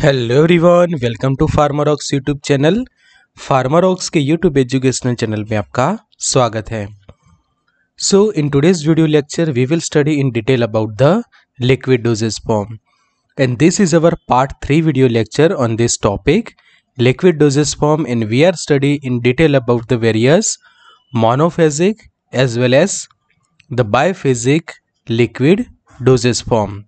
Hello everyone welcome to Rocks YouTube channel Pharma Rocks के YouTube educational channel में आपका स्वागत है so in today's video lecture we will study in detail about the liquid dosage form and this is our part three video lecture on this topic liquid dosage form and we are study in detail about the various monophasic as well as the biphasic liquid dosage form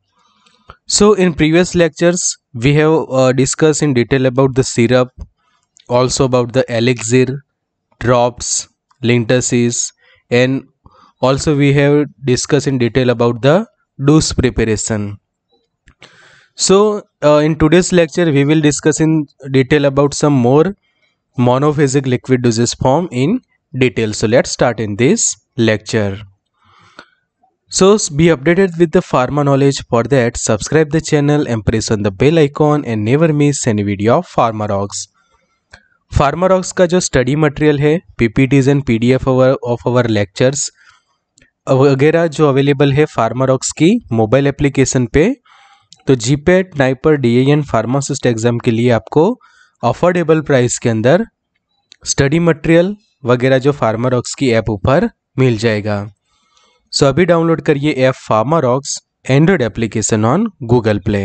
So in previous lectures, we have uh, discussed in detail about the syrup, also about the elixir, drops, lintaces, and also we have discussed in detail about the dose preparation. So uh, in today's lecture, we will discuss in detail about some more monophasic liquid doses form in detail. So let's start in this lecture. So be updated with the pharma knowledge. For that, subscribe the channel and press on the bell icon and never miss any video of pharma rocks. Pharma Rocks का जो study material है PPTs and PDF of our lectures वगैरह जो available है Pharma Rocks की mobile application पे तो GPAT NIPER D N pharmacist exam के लिए आपको अफोर्डेबल प्राइस के अंदर स्टडी मटेरियल वगैरह जो फार्मा रॉक्स की ऐप ऊपर मिल जाएगा सो अभी डाउनलोड करिए app Pharma Rocks android application on Google Play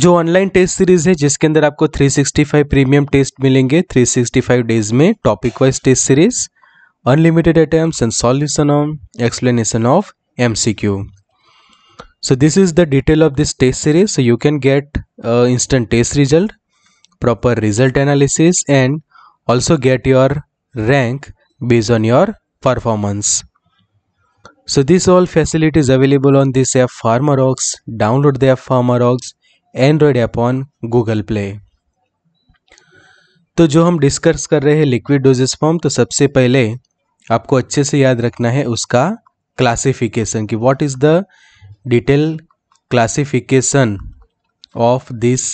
जो ऑनलाइन टेस्ट सीरीज है जिसके अंदर आपको 365 प्रीमियम टेस्ट मिलेंगे 365 डेज में topic wise test series unlimited attempt and solution of explanation of MCQ so this is the detail of this test series so you can get instant test result proper result analysis and also get your rank based on your performance. So this all facilities available on this app Farmerox. Download the app Farmerox Android app on Google Play. तो जो हम discuss कर रहे हैं liquid dosage form तो सबसे पहले आपको अच्छे से याद रखना है उसका क्लासिफिकेशन कि what is the detail classification of this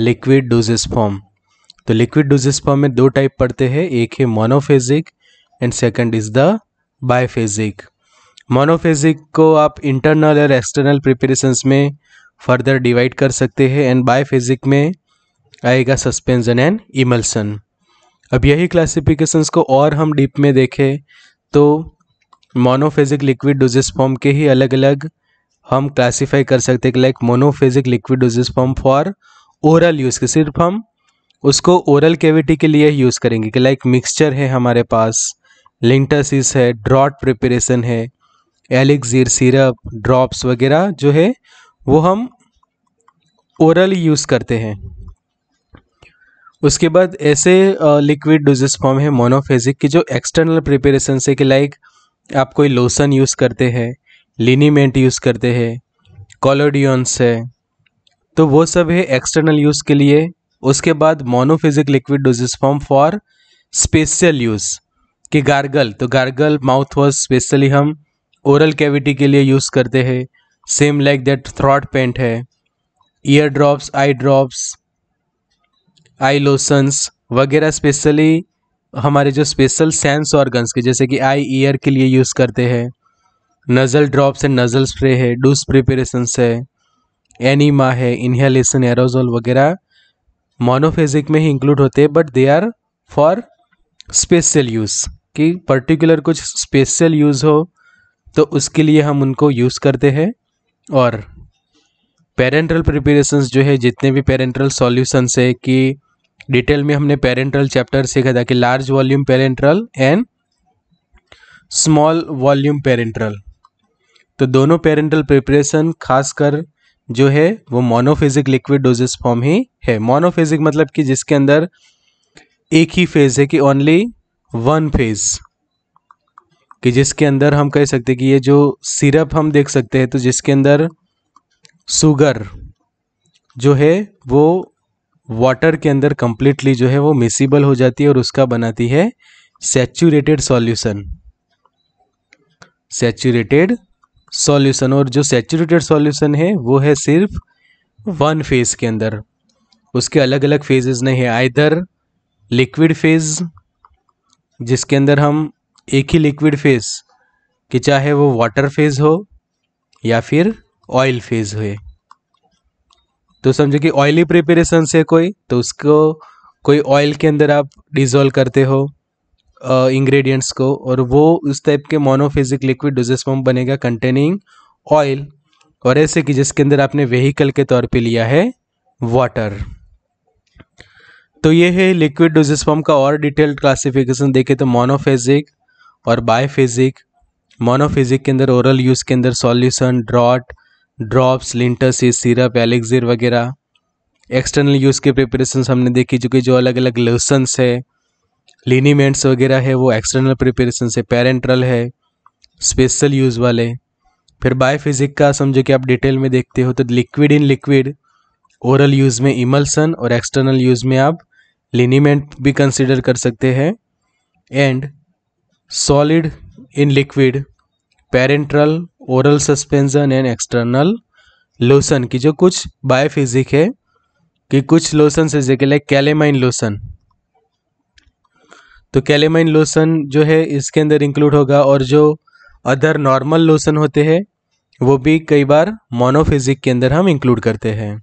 liquid form तो लिक्विड फॉर्म में दो टाइप पड़ते हैं एक है monophasic and second is the biphasic monophasic को आप इंटरनल और एक्सटर्नल प्रिपरेशंस में फर्दर डिवाइड कर सकते हैं एंड बायोफेजिक में आएगा सस्पेंशन एंड इमल्सन अब यही क्लासिफिकेशंस को और हम डीप में देखें तो मोनोफेजिक लिक्विड डोजेस फॉर्म के ही अलग अलग हम क्लासीफाई कर सकते हैं like monophasic liquid dosage form for oral use के सिर्फ हम उसको ओरल कैविटी के लिए यूज़ करेंगे कि लाइक मिक्सचर है हमारे पास लिंटासिस है ड्रॉट प्रिपरेशन है एलिक्जीर सिरप ड्रॉप्स वगैरह जो है वो हम ओरल यूज़ करते हैं उसके बाद ऐसे लिक्विड डोजेस फॉर्म है मोनोफेजिक की जो एक्सटर्नल प्रिपरेशन से कि लाइक आप कोई लोशन यूज़ करते हैं लिनीमेंट यूज़ करते हैं कॉलोडियंस है तो वो सब है एक्सटर्नल यूज़ के लिए उसके बाद monophasic liquid dosage form for special use कि गार्गल तो गार्गल माउथ वॉश स्पेशली हम ओरल कैविटी के लिए यूज़ करते हैं same like that throat paint है ear drops eye drops eye lotions वगैरह स्पेशली हमारे जो स्पेशल सेंस ऑर्गन्स के जैसे कि आई ईयर के लिए यूज़ करते हैं nasal drops and nasal spray है डूस प्रिपरेशंस है एनीमा है इन्हेलेसन एरोजोल वगैरह मोनोफेजिक में ही इंक्लूड होते हैं but they are for special use कि पर्टिकुलर कुछ स्पेशल यूज़ हो तो उसके लिए हम उनको यूज़ करते हैं और पेरेंट्रल प्रिपरेशंस जो है जितने भी पेरेंट्रल सॉल्यूशंस है कि डिटेल में हमने पेरेंट्रल चैप्टर सीखा था कि large volume parenteral and small volume parenteral तो दोनों पेरेंटल प्रिपरेशन खासकर जो है वो मोनोफेजिक लिक्विड डोजेस फॉर्म ही है मोनोफेजिक मतलब कि जिसके अंदर एक ही फेज है कि ओनली वन फेज कि जिसके अंदर हम कह सकते हैं कि ये जो सिरप हम देख सकते हैं तो जिसके अंदर सुगर जो है वो वाटर के अंदर कंप्लीटली जो है वो मिसिबल हो जाती है और उसका बनाती है सेचूरेटेड सॉल्यूशन सेचूरेटेड सॉल्यूशन और जो सेचूरेटेड सॉल्यूशन है वो है सिर्फ वन फेज के अंदर उसके अलग अलग फेजेस नहीं है आइधर लिक्विड फेज जिसके अंदर हम एक ही लिक्विड फेज कि चाहे वो वाटर फेज हो या फिर ऑयल फेज हो तो समझो कि ऑयली प्रिपरेशन से कोई तो उसको कोई ऑयल के अंदर आप डिजोल्व करते हो इंग्रेडिएंट्स को और वो उस टाइप के मोनोफिजिक लिक्विड डोजेस बनेगा कंटेनिंग ऑयल और ऐसे कि जिसके अंदर आपने व्हीकल के तौर पे लिया है वाटर तो ये है लिक्विड डोजेस का और डिटेल्ड क्लासिफिकेशन देखे तो मोनोफेजिक और बायोफिजिक मोनोफिजिक के अंदर ओरल यूज़ के अंदर solution draught drops linctus syrup elixir वगैरह एक्सटर्नल यूज़ के प्रिपरेशन हमने देखी जो कि जो अलग अलग लोसन्स है लिनीमेंट्स वगैरह है वो एक्सटर्नल प्रिपरेशन से पेरेंट्रल है स्पेशल यूज़ वाले फिर बायोफिजिक का समझो कि आप डिटेल में देखते हो तो liquid in liquid oral use में इमल्सन और एक्सटर्नल यूज़ में आप लिनीमेंट भी कंसिडर कर सकते हैं and solid in liquid parenteral oral suspension and external lotion की जो कुछ बायोफिजिक है कि कुछ लोशन से जैसे लाइक कैलेमाइन लोशन तो कैलेमाइन लोशन जो है इसके अंदर इंक्लूड होगा और जो अदर नॉर्मल लोशन होते हैं वो भी कई बार मोनोफिजिक के अंदर हम इंक्लूड करते हैं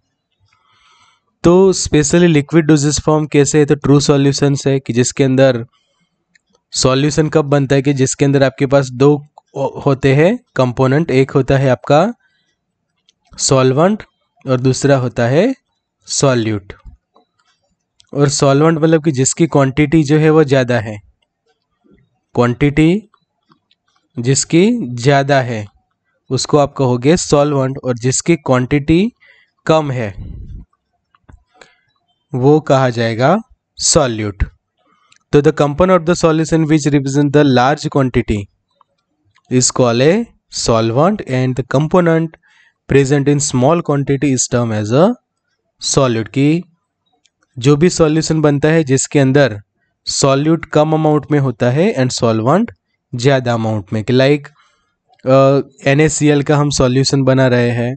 तो स्पेशली लिक्विड डोजेस फॉर्म कैसे है तो ट्रू सॉल्यूशंस है कि जिसके अंदर सॉल्यूशन कब बनता है कि जिसके अंदर आपके पास दो होते हैं कंपोनेंट एक होता है आपका सॉल्वेंट और दूसरा होता है सॉल्यूट और सॉल्वेंट मतलब कि जिसकी क्वांटिटी जो है वो ज़्यादा है क्वांटिटी जिसकी ज़्यादा है उसको आप कहोगे सॉल्वेंट और जिसकी क्वांटिटी कम है वो कहा जाएगा सॉल्यूट तो the component of the solution which represent the large quantity is call a solvent and the component present in small quantity is term as a solute की जो भी सॉल्यूशन बनता है जिसके अंदर सॉल्यूट कम अमाउंट में होता है एंड सॉल्वेंट ज़्यादा अमाउंट में लाइक एन का हम सॉल्यूशन बना रहे हैं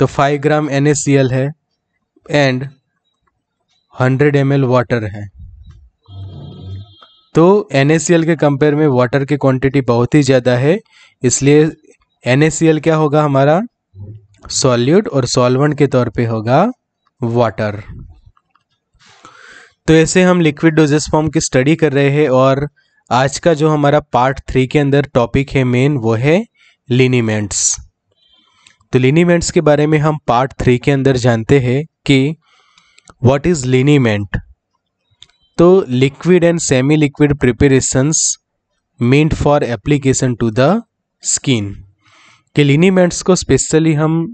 तो 5 ग्राम एन है एंड 100 एम वाटर है तो एन के कंपेयर में वाटर की क्वांटिटी बहुत ही ज़्यादा है इसलिए एन क्या होगा हमारा सॉल्यूट और सॉल्वेंट के तौर पे होगा वाटर तो ऐसे हम लिक्विड डोजेस फॉर्म की स्टडी कर रहे हैं और आज का जो हमारा पार्ट थ्री के अंदर टॉपिक है मेन वो है लिनीमेंट्स तो लिनीमेंट्स के बारे में हम पार्ट थ्री के अंदर जानते हैं कि व्हाट इज़ लिनीमेंट तो liquid and semi liquid preparations meant for application to the skin के लिनीमेंट्स को स्पेशली हम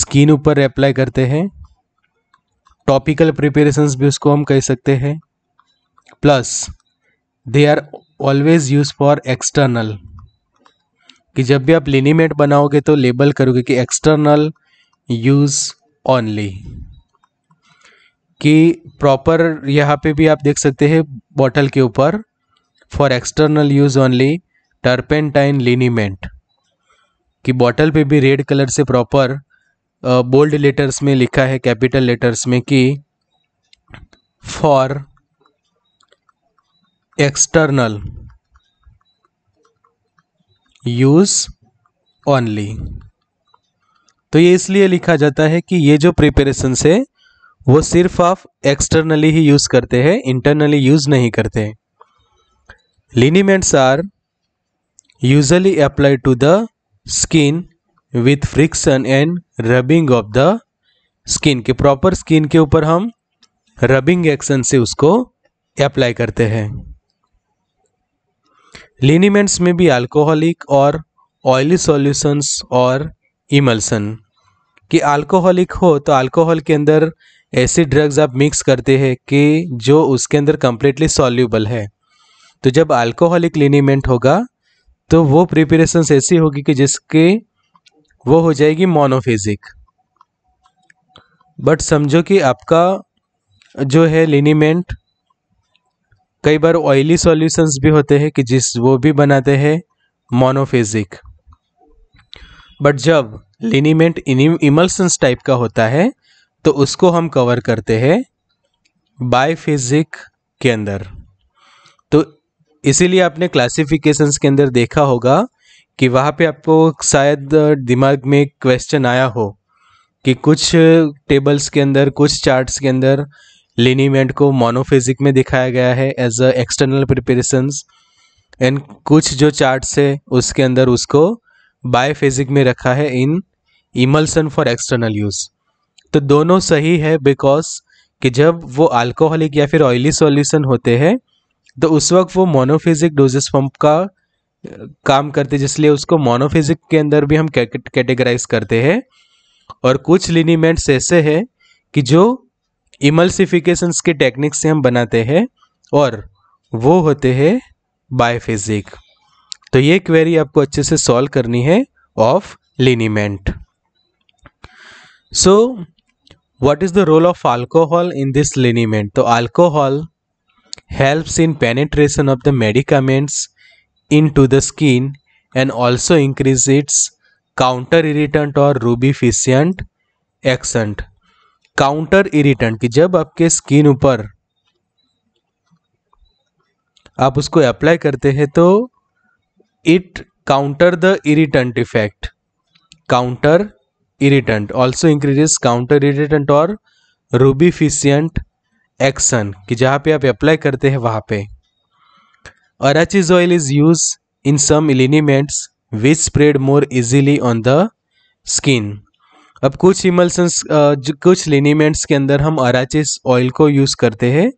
स्किन ऊपर अप्लाई करते हैं टॉपिकल प्रिपेरेशंस भी उसको हम कह सकते हैं plus they are always use for external कि जब भी आप लिनीमेट बनाओगे तो लेबल करोगे कि एक्सटर्नल यूज ओनली कि प्रॉपर यहाँ पे भी आप देख सकते हैं बॉटल के ऊपर for external use only turpentine liniment कि बॉटल पे भी रेड कलर से प्रॉपर बोल्ड लेटर्स में लिखा है कैपिटल लेटर्स में कि फॉर एक्सटर्नल यूज ओनली तो ये इसलिए लिखा जाता है कि ये जो प्रिपरेशन है वो सिर्फ आप एक्सटर्नली ही यूज़ करते हैं इंटरनली यूज़ नहीं करते liniments are usually apply to the skin with friction and rubbing of the skin के प्रॉपर स्किन के ऊपर हम रबिंग एक्शन से उसको अप्लाई करते हैं लिनिमेंट्स में भी अल्कोहलिक और ऑयली सॉल्यूशंस और इमल्सन कि अल्कोहलिक हो तो अल्कोहल के अंदर ऐसे ड्रग्स आप मिक्स करते हैं कि जो उसके अंदर कम्प्लीटली सॉल्यूबल है तो जब अल्कोहलिक लिनिमेंट होगा तो वो प्रिपरेशंस ऐसी होगी कि जिसके वो हो जाएगी मोनोफेजिक बट समझो कि आपका जो है लिनीमेंट कई बार ऑयली सॉल्यूशंस भी होते हैं कि जिस वो भी बनाते हैं मोनोफेजिक बट जब लिनीमेंट इमल्सन्स टाइप का होता है तो उसको हम कवर करते हैं बायफिजिक के अंदर तो इसीलिए आपने क्लासिफिकेशंस के अंदर देखा होगा कि वहाँ पे आपको शायद दिमाग में क्वेश्चन आया हो कि कुछ टेबल्स के अंदर कुछ चार्ट्स के अंदर लिनीमेंट को मोनोफिजिक में दिखाया गया है as a external preparations and कुछ जो चार्ट्स है उसके अंदर उसको बायोफिजिक में रखा है in emulsion for external use तो दोनों सही है बिकॉज कि जब वो अल्कोहलिक या फिर ऑयली सॉल्यूशन होते हैं तो उस वक्त वो मोनोफिजिक डोजेस पंप का काम करते जिसलिए उसको मोनोफिजिक के अंदर भी हम कैटेगराइज करते हैं और कुछ लिनीमेंट्स ऐसे हैं कि जो इमल्सिफिकेशंस के टेक्निक से हम बनाते हैं और वो होते हैं बायोफिजिक तो ये क्वेरी आपको अच्छे से सॉल्व करनी है of liniment so what is the role of alcohol in this liniment तो alcohol helps in penetration of the medicaments into the skin and also increase its counter irritant और रूबीफिशियंट एक्सेंट काउंटर इरिटेंट कि जब आपके skin ऊपर आप उसको apply करते हैं तो it counter the irritant effect counter irritant also increases counter irritant और रूबीफिशियंट एक्शन कि जहां पे आप अप्लाई करते हैं वहां पे Arachis oil is used in some liniments which spread more easily on the skin. अब कुछ इमल्सन्स कुछ लिनीमेंट्स के अंदर हम अराचिस ऑयल को यूज़ करते हैं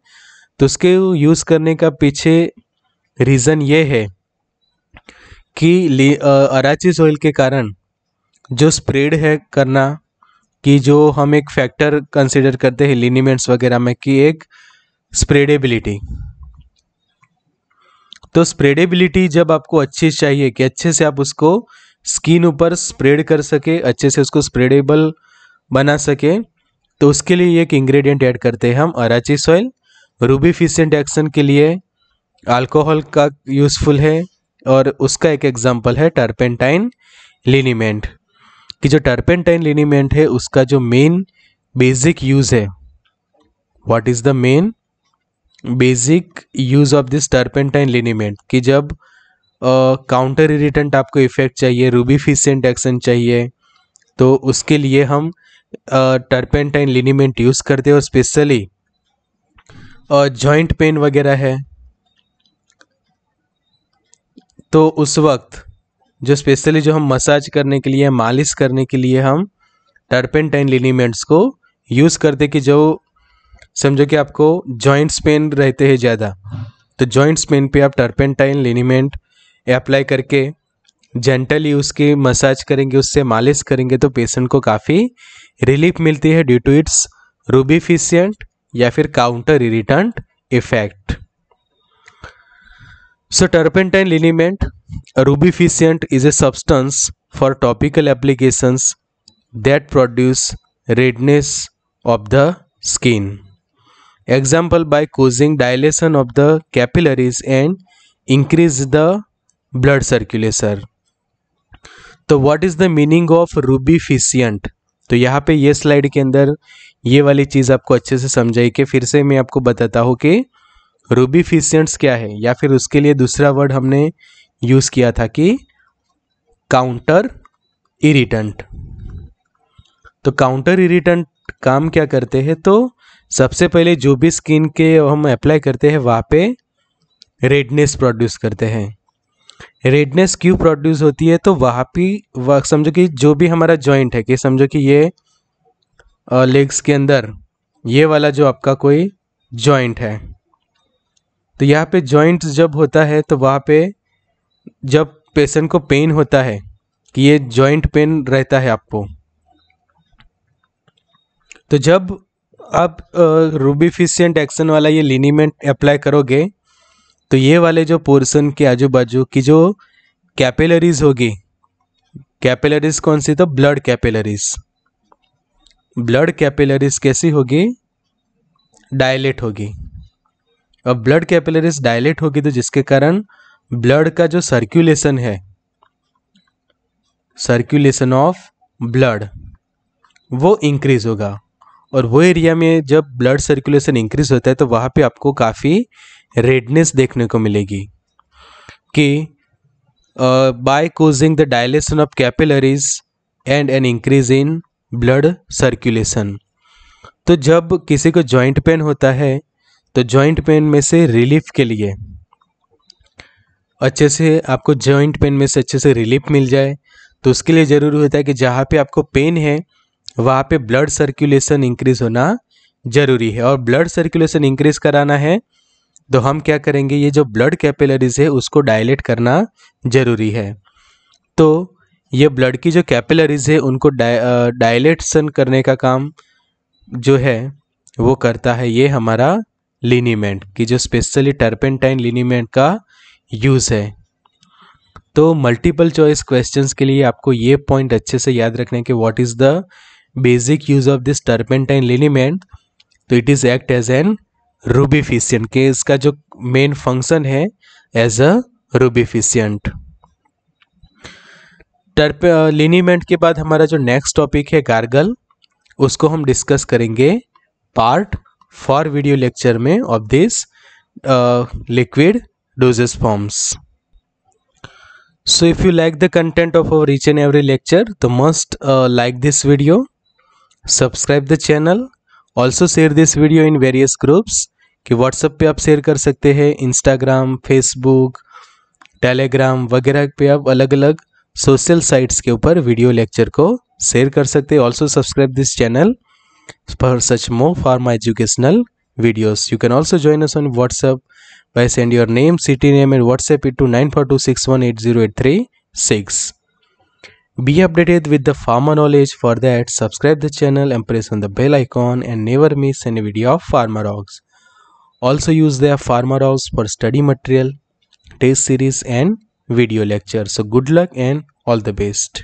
तो उसके यूज़ करने का पीछे रीज़न ये है कि अराचिस ऑयल के कारण जो स्प्रेड है करना कि जो हम एक फैक्टर कंसिडर करते हैं लिनीमेंट्स वगैरह में कि एक स्प्रेडेबिलिटी तो स्प्रेडेबिलिटी जब आपको अच्छी चाहिए कि अच्छे से आप उसको स्किन ऊपर स्प्रेड कर सके अच्छे से उसको स्प्रेडेबल बना सके तो उसके लिए एक इंग्रेडिएंट ऐड करते हैं हम arachis oil rubefacient action के लिए अल्कोहल का यूज़फुल है और उसका एक एग्जांपल है टर्पेंटाइन लिनीमेंट कि जो टर्पेंटाइन लिनीमेंट है उसका जो मेन बेसिक यूज़ है what is the main basic use of this turpentine liniment कि जब काउंटर इरिटेंट आपको इफेक्ट चाहिए रूबी फिसेंट एक्शन चाहिए तो उसके लिए हम टर्पेंटाइन लिनीमेंट यूज़ करते हैं और स्पेशली जॉइंट पेन वगैरह है तो उस वक्त जो स्पेशली जो हम मसाज करने के लिए मालिश करने के लिए हम टर्पेंटाइन लिनीमेंट्स को यूज़ करते कि जो समझो कि आपको जॉइंट्स पेन रहते हैं ज़्यादा तो जॉइंट्स पेन पे आप टर्पेंटाइन लिनीमेंट अप्लाई करके जेंटली उसकी मसाज करेंगे उससे मालिश करेंगे तो पेशेंट को काफ़ी रिलीफ मिलती है ड्यू टू इट्स रूबीफिशियंट या फिर counter irritant effect so turpentine liniment rubefacient is a substance for topical applications that produce redness of the skin example by causing dilation of the capillaries and increase the blood circulation तो what is the meaning of rubefacient तो यहाँ पे ये slide के अंदर ये वाली चीज़ आपको अच्छे से समझाई कि फिर से मैं आपको बताता हूँ कि रूबीफिशियंट्स क्या है या फिर उसके लिए दूसरा वर्ड हमने यूज़ किया था कि काउंटर इरिटेंट तो काउंटर इरिटेंट काम क्या करते हैं तो सबसे पहले जो भी स्किन के हम अप्लाई करते हैं वहाँ पे रेडनेस प्रोड्यूस करते हैं रेडनेस क्यों प्रोड्यूस होती है तो वहाँ पे समझो कि जो भी हमारा जॉइंट है कि समझो कि ये लेग्स के अंदर ये वाला जो आपका कोई जॉइंट है तो यहाँ पे जॉइंट जब होता है तो वहाँ पे जब पेशेंट को पेन होता है कि ये जॉइंट पेन रहता है आपको तो जब आप रूबीफिशियंट एक्शन वाला ये लिनीमेंट अप्लाई करोगे तो ये वाले जो पोर्सन के आजू बाजू की जो कैपेलरीज होगी कैपेलरीज कौन सी तो ब्लड कैपेलरीज ब्लड कैपेलरीज कैसी होगी डायलेट होगी अब ब्लड कैपेलरीज डायलेट होगी तो जिसके कारण ब्लड का जो सर्कुलेशन है सर्कुलेशन ऑफ ब्लड वो इंक्रीज होगा और वो एरिया में जब ब्लड सर्कुलेशन इंक्रीज होता है तो वहाँ पे आपको काफ़ी रेडनेस देखने को मिलेगी कि by causing the dilation of capillaries and an increase in blood circulation तो जब किसी को जॉइंट पेन होता है तो जॉइंट पेन में से रिलीफ के लिए अच्छे से आपको जॉइंट पेन में से अच्छे से रिलीफ मिल जाए तो उसके लिए ज़रूरी होता है कि जहाँ पे आपको पेन है वहाँ पे ब्लड सर्कुलेशन इंक्रीज होना जरूरी है और ब्लड सर्कुलेशन इंक्रीज कराना है तो हम क्या करेंगे ये जो ब्लड कैपिलरीज है उसको डायलेट करना जरूरी है तो ये ब्लड की जो कैपिलरीज है उनको डा, डायलेटसन करने का काम जो है वो करता है ये हमारा लिनीमेंट की जो स्पेशली टर्पेंटाइन लिनीमेंट का यूज़ है तो मल्टीपल चॉइस क्वेश्चंस के लिए आपको ये पॉइंट अच्छे से याद रखने के what is the basic use of this turpentine liniment तो it is act as an rubefacient के इसका जो मेन फंक्शन है as a rubefacient turp liniment के बाद हमारा जो नेक्स्ट टॉपिक है गार्गल उसको हम डिस्कस करेंगे पार्ट फॉर वीडियो लेक्चर में of this liquid doses forms so if you like the content of our each and every lecture the तो must uh, like this video subscribe the channel also share this video in various groups कि WhatsApp पे आप share कर सकते हैं Instagram Facebook Telegram वगैरह पे आप अलग अलग सोशल साइट्स के ऊपर वीडियो लेक्चर को शेयर कर सकते हैं also subscribe this channel for such more for my educational videos you can also on WhatsApp by send your name city name and WhatsApp it to nine four two six one eight zero eight three six Be updated with the pharma knowledge for that subscribe the channel and press on the bell icon and never miss any video of PharmaRogs. Also use their PharmaRogs for study material, test series and video lecture. So good luck and all the best.